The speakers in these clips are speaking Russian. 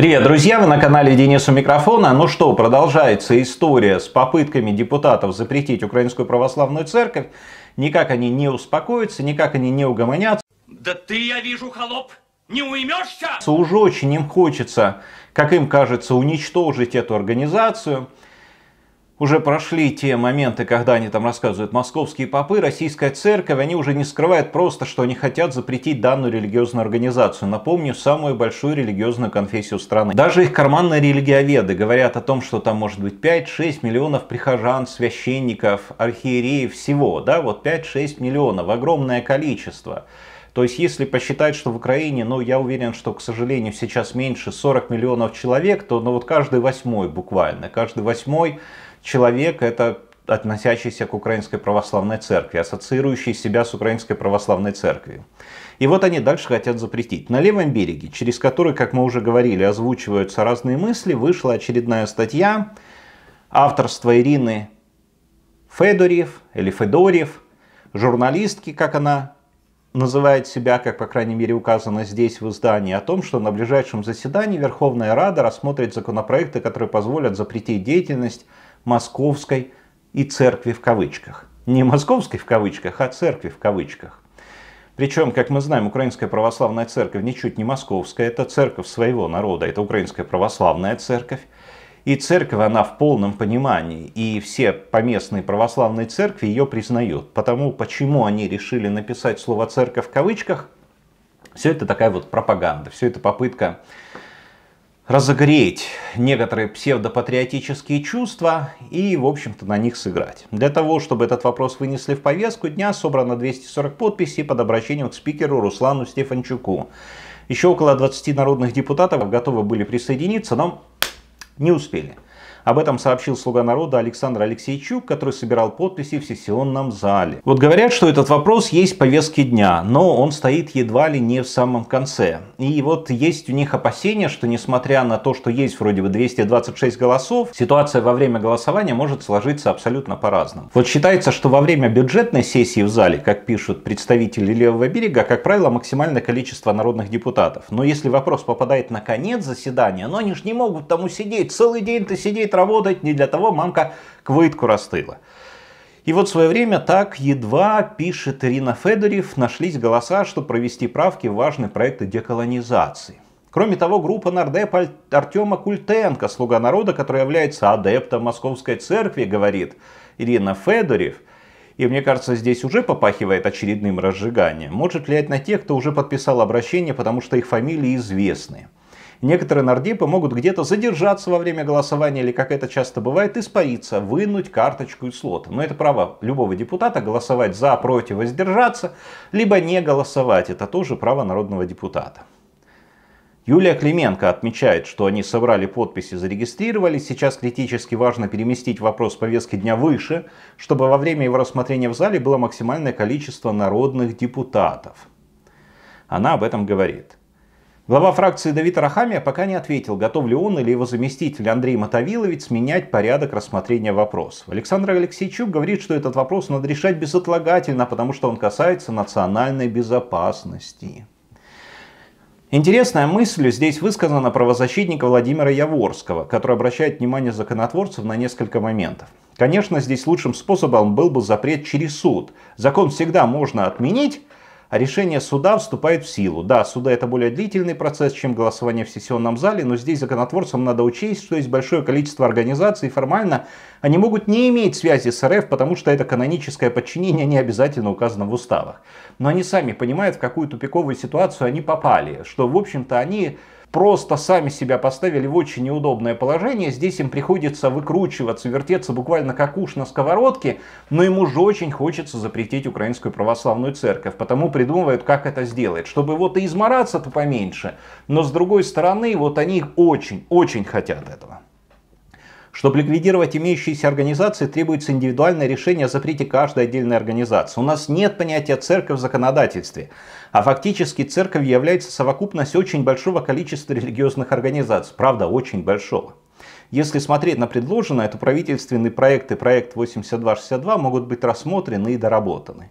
Привет, друзья! Вы на канале Денис у микрофона. Ну что, продолжается история с попытками депутатов запретить Украинскую Православную Церковь. Никак они не успокоятся, никак они не угомонятся. Да ты, я вижу, холоп, не уймешься! Уж очень им хочется, как им кажется, уничтожить эту организацию уже прошли те моменты, когда они там рассказывают московские попы, российская церковь, они уже не скрывают просто, что они хотят запретить данную религиозную организацию. Напомню, самую большую религиозную конфессию страны. Даже их карманные религиоведы говорят о том, что там может быть 5-6 миллионов прихожан, священников, архиереев, всего. Да, вот 5-6 миллионов, огромное количество. То есть, если посчитать, что в Украине, ну, я уверен, что, к сожалению, сейчас меньше 40 миллионов человек, то, ну, вот каждый восьмой буквально, каждый восьмой человек это относящийся к Украинской Православной Церкви, ассоциирующий себя с Украинской Православной Церковью. И вот они дальше хотят запретить. На левом береге, через который, как мы уже говорили, озвучиваются разные мысли, вышла очередная статья авторства Ирины Федорьев или Федорьев, журналистки, как она называет себя, как, по крайней мере, указано здесь в издании, о том, что на ближайшем заседании Верховная Рада рассмотрит законопроекты, которые позволят запретить деятельность московской и церкви в кавычках. Не московской в кавычках, а церкви в кавычках. Причем, как мы знаем, Украинская Православная Церковь ничуть не московская, это церковь своего народа, это Украинская Православная Церковь. И церковь, она в полном понимании, и все поместные православные церкви ее признают. Потому, почему они решили написать слово «церковь» в кавычках, все это такая вот пропаганда, все это попытка разогреть некоторые псевдопатриотические чувства и, в общем-то, на них сыграть. Для того, чтобы этот вопрос вынесли в повестку дня, собрано 240 подписей под обращением к спикеру Руслану Стефанчуку. Еще около 20 народных депутатов готовы были присоединиться, но не успели. Об этом сообщил слуга народа Александр Алексейчук, который собирал подписи в сессионном зале. Вот говорят, что этот вопрос есть в повестке дня, но он стоит едва ли не в самом конце. И вот есть у них опасения, что несмотря на то, что есть вроде бы 226 голосов, ситуация во время голосования может сложиться абсолютно по-разному. Вот считается, что во время бюджетной сессии в зале, как пишут представители левого берега, как правило, максимальное количество народных депутатов. Но если вопрос попадает на конец заседания, но они же не могут там усидеть, целый день-то сидеть умеет работать, не для того мамка квитку растыла. И вот в свое время так едва, пишет Ирина Федорев, нашлись голоса, чтобы провести правки в важные проекты деколонизации. Кроме того, группа нардепа Артема Культенко, слуга народа, который является адептом Московской церкви, говорит Ирина Федорев. И мне кажется, здесь уже попахивает очередным разжиганием. Может влиять на тех, кто уже подписал обращение, потому что их фамилии известны. Некоторые нардепы могут где-то задержаться во время голосования или, как это часто бывает, испариться, вынуть карточку из слота. Но это право любого депутата голосовать за, против, воздержаться, либо не голосовать. Это тоже право народного депутата. Юлия Клименко отмечает, что они собрали подписи, зарегистрировались. Сейчас критически важно переместить вопрос повестки дня выше, чтобы во время его рассмотрения в зале было максимальное количество народных депутатов. Она об этом говорит. Глава фракции Давид Рахамия пока не ответил, готов ли он или его заместитель Андрей Мотовилович менять порядок рассмотрения вопросов. Александр Алексейчук говорит, что этот вопрос надо решать безотлагательно, потому что он касается национальной безопасности. Интересная мысль здесь высказана правозащитника Владимира Яворского, который обращает внимание законотворцев на несколько моментов. Конечно, здесь лучшим способом был бы запрет через суд. Закон всегда можно отменить, а решение суда вступает в силу. Да, суда это более длительный процесс, чем голосование в сессионном зале, но здесь законотворцам надо учесть, что есть большое количество организаций, формально они могут не иметь связи с РФ, потому что это каноническое подчинение не обязательно указано в уставах. Но они сами понимают, в какую тупиковую ситуацию они попали, что, в общем-то, они просто сами себя поставили в очень неудобное положение. Здесь им приходится выкручиваться, вертеться буквально как уж на сковородке, но ему же очень хочется запретить Украинскую Православную Церковь, потому придумывают, как это сделать, чтобы вот и измораться-то поменьше, но с другой стороны, вот они очень-очень хотят этого. Чтобы ликвидировать имеющиеся организации, требуется индивидуальное решение о запрете каждой отдельной организации. У нас нет понятия церковь в законодательстве, а фактически церковь является совокупность очень большого количества религиозных организаций, правда очень большого. Если смотреть на предложенное, то правительственные проекты проект 8262 могут быть рассмотрены и доработаны.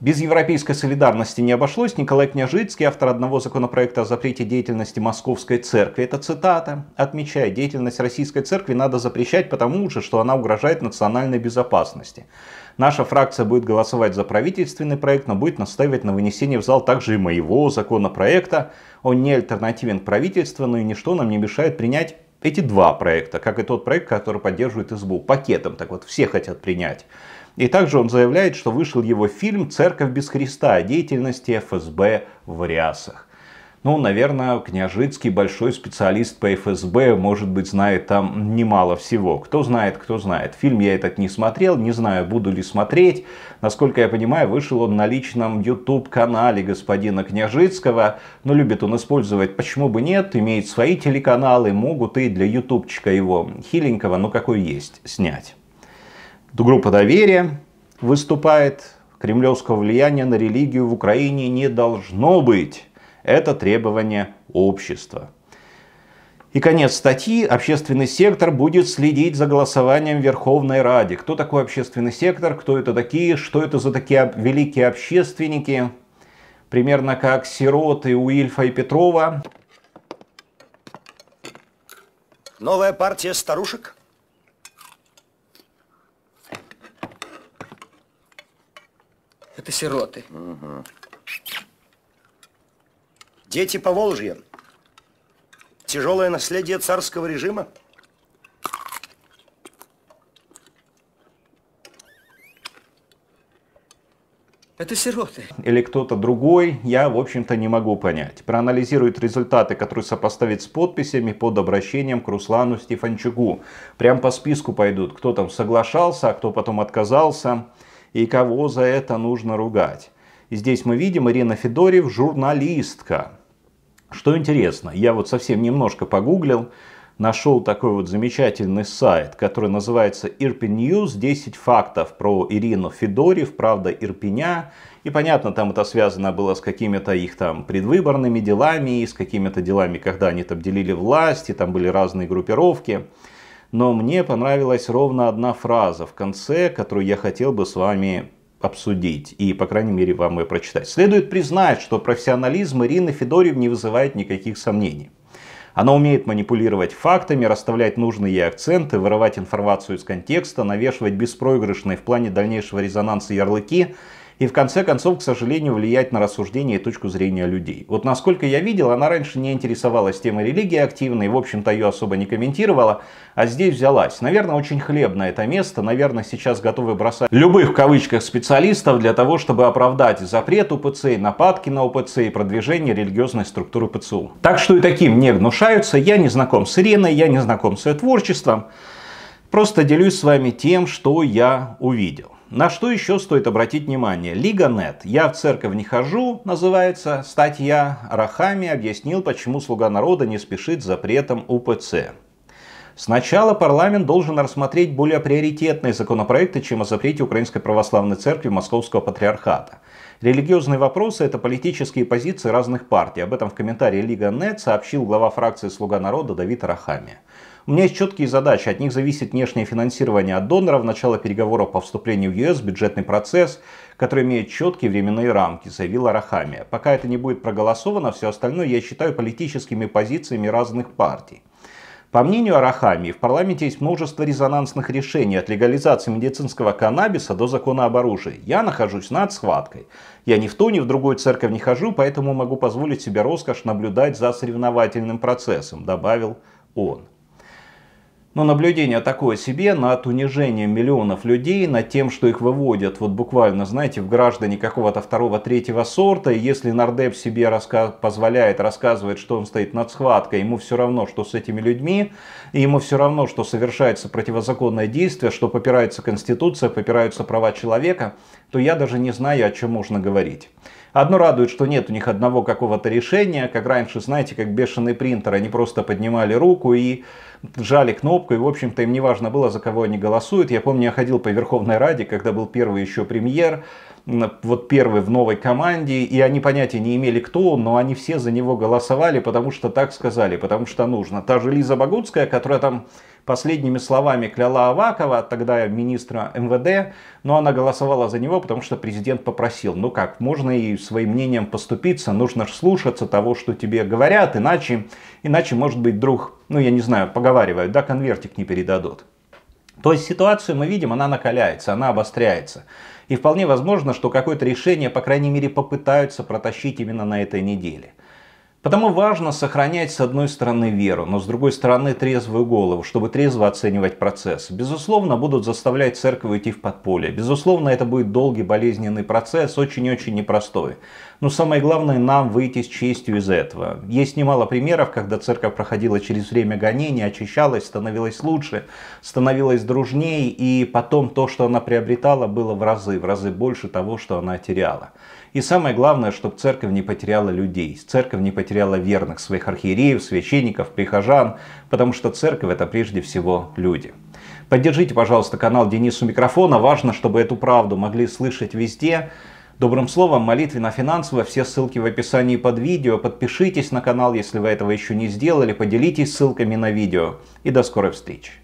Без европейской солидарности не обошлось. Николай Княжицкий, автор одного законопроекта о запрете деятельности Московской Церкви, это цитата, отмечая: деятельность Российской Церкви надо запрещать потому же, что она угрожает национальной безопасности. Наша фракция будет голосовать за правительственный проект, но будет настаивать на вынесение в зал также и моего законопроекта. Он не альтернативен правительству, но и ничто нам не мешает принять эти два проекта, как и тот проект, который поддерживает СБУ, пакетом, так вот, все хотят принять. И также он заявляет, что вышел его фильм «Церковь без Христа» о деятельности ФСБ в Рясах. Ну, наверное, Княжицкий, большой специалист по ФСБ, может быть, знает там немало всего. Кто знает, кто знает. Фильм я этот не смотрел, не знаю, буду ли смотреть. Насколько я понимаю, вышел он на личном YouTube-канале господина Княжицкого. Но ну, любит он использовать, почему бы нет, имеет свои телеканалы, могут и для ютубчика его хиленького, но ну, какой есть, снять. Группа доверия выступает. Кремлевского влияния на религию в Украине не должно быть. Это требование общества. И конец статьи. Общественный сектор будет следить за голосованием Верховной Ради. Кто такой общественный сектор? Кто это такие? Что это за такие великие общественники? Примерно как сироты у Ильфа и Петрова. Новая партия старушек? это сироты. Угу. Дети по Волжье. Тяжелое наследие царского режима. Это сироты. Или кто-то другой, я, в общем-то, не могу понять. Проанализирует результаты, которые сопоставит с подписями под обращением к Руслану Стефанчуку. Прям по списку пойдут, кто там соглашался, а кто потом отказался и кого за это нужно ругать. И здесь мы видим Ирина Федорев, журналистка. Что интересно, я вот совсем немножко погуглил, нашел такой вот замечательный сайт, который называется Irpin News, 10 фактов про Ирину Федорев, правда Ирпеня. И понятно, там это связано было с какими-то их там предвыборными делами, с какими-то делами, когда они там делили власть, и там были разные группировки но мне понравилась ровно одна фраза в конце, которую я хотел бы с вами обсудить и, по крайней мере, вам ее прочитать. Следует признать, что профессионализм Ирины Федорев не вызывает никаких сомнений. Она умеет манипулировать фактами, расставлять нужные ей акценты, вырывать информацию из контекста, навешивать беспроигрышные в плане дальнейшего резонанса ярлыки – и в конце концов, к сожалению, влиять на рассуждение и точку зрения людей. Вот насколько я видел, она раньше не интересовалась темой религии активно и, в общем-то, ее особо не комментировала, а здесь взялась. Наверное, очень хлебное это место, наверное, сейчас готовы бросать любых в кавычках специалистов для того, чтобы оправдать запрет УПЦ, нападки на УПЦ и продвижение религиозной структуры ПЦУ. Так что и таким не гнушаются, я не знаком с Ириной, я не знаком с ее творчеством, просто делюсь с вами тем, что я увидел. На что еще стоит обратить внимание? Лига.нет. «Я в церковь не хожу» называется статья. Рахами объяснил, почему «Слуга народа» не спешит с запретом УПЦ. Сначала парламент должен рассмотреть более приоритетные законопроекты, чем о запрете Украинской Православной Церкви Московского Патриархата. Религиозные вопросы – это политические позиции разных партий. Об этом в комментарии Лига.нет сообщил глава фракции «Слуга народа» Давид Рахами. У меня есть четкие задачи, от них зависит внешнее финансирование от доноров, начало переговоров по вступлению в ЕС, бюджетный процесс, который имеет четкие временные рамки, заявила Рахамия. Пока это не будет проголосовано, все остальное я считаю политическими позициями разных партий. По мнению Арахами, в парламенте есть множество резонансных решений от легализации медицинского каннабиса до закона об оружии. Я нахожусь над схваткой. Я ни в ту, ни в другую церковь не хожу, поэтому могу позволить себе роскошь наблюдать за соревновательным процессом, добавил он. Но наблюдение такое себе над унижением миллионов людей, над тем, что их выводят вот буквально, знаете, в граждане какого-то второго-третьего сорта, и если нардеп себе раска... позволяет, рассказывать, что он стоит над схваткой, ему все равно, что с этими людьми, и ему все равно, что совершается противозаконное действие, что попирается Конституция, попираются права человека, то я даже не знаю, о чем можно говорить. Одно радует, что нет у них одного какого-то решения, как раньше, знаете, как бешеный принтер, они просто поднимали руку и жали кнопку, и, в общем-то, им не важно было, за кого они голосуют. Я помню, я ходил по Верховной Раде, когда был первый еще премьер, вот первый в новой команде, и они понятия не имели, кто он, но они все за него голосовали, потому что так сказали, потому что нужно. Та же Лиза Богутская, которая там последними словами кляла Авакова, тогда министра МВД, но она голосовала за него, потому что президент попросил. Ну как, можно и своим мнением поступиться, нужно же слушаться того, что тебе говорят, иначе, иначе может быть, друг, ну я не знаю, поговаривают, да, конвертик не передадут. То есть ситуацию мы видим, она накаляется, она обостряется. И вполне возможно, что какое-то решение, по крайней мере, попытаются протащить именно на этой неделе. Потому важно сохранять, с одной стороны, веру, но с другой стороны, трезвую голову, чтобы трезво оценивать процесс. Безусловно, будут заставлять церковь идти в подполье. Безусловно, это будет долгий болезненный процесс, очень-очень непростой. Но самое главное, нам выйти с честью из этого. Есть немало примеров, когда церковь проходила через время гонений, очищалась, становилась лучше, становилась дружнее, и потом то, что она приобретала, было в разы, в разы больше того, что она теряла. И самое главное, чтобы церковь не потеряла людей, церковь не потеряла верных своих архиереев, священников, прихожан, потому что церковь это прежде всего люди. Поддержите, пожалуйста, канал Денису Микрофона. Важно, чтобы эту правду могли слышать везде добрым словом, молитве на финансово, все ссылки в описании под видео. Подпишитесь на канал, если вы этого еще не сделали, поделитесь ссылками на видео. И до скорой встречи.